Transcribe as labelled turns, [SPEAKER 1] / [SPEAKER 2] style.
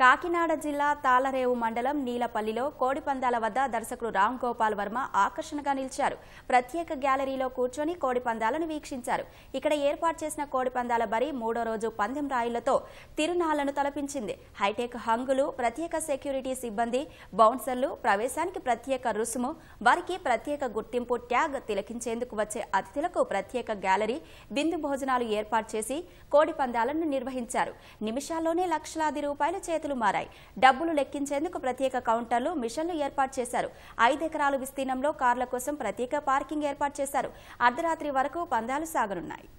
[SPEAKER 1] కాకినాడ జిల్లా తాళరేవు మండలం నీలపల్లిలో కోడిపందాల వద్ద దర్శకుడు రామ్ గోపాల్ వర్మ ఆకర్షణగా నిలిచారు ప్రత్యేక గ్యాలరీలో కూర్చొని కోడిపందాలను వీక్షించారు ఇక్కడ ఏర్పాటు చేసిన కోడిపందాల బరి మూడో రోజు పందెం రాయిలతో తిరునాళ్లను తలపించింది హైటెక్ హంగులు ప్రత్యేక సెక్యూరిటీ సిబ్బంది బౌన్సర్లు ప్రవేశానికి ప్రత్యేక రుసుము వారికి ప్రత్యేక గుర్తింపు ట్యాగ్ తిలకించేందుకు వచ్చే అతిథులకు ప్రత్యేక గ్యాలరీ బిందు భోజనాలు ఏర్పాటు చేసి కోడిపందాలను నిర్వహించారు నిమిషాల్లోనే లక్షలాది రూపాయలు చేత పద్ధతులు మారాయి డబ్బులు లెక్కించేందుకు ప్రత్యేక కౌంటర్లు మిషన్లు ఏర్పాటు చేశారు ఐదు ఎకరాల విస్తీర్ణంలో కార్ల కోసం ప్రత్యేక పార్కింగ్ ఏర్పాటు చేశారు అర్ధరాత్రి వరకు పందాలు సాగనున్నాయి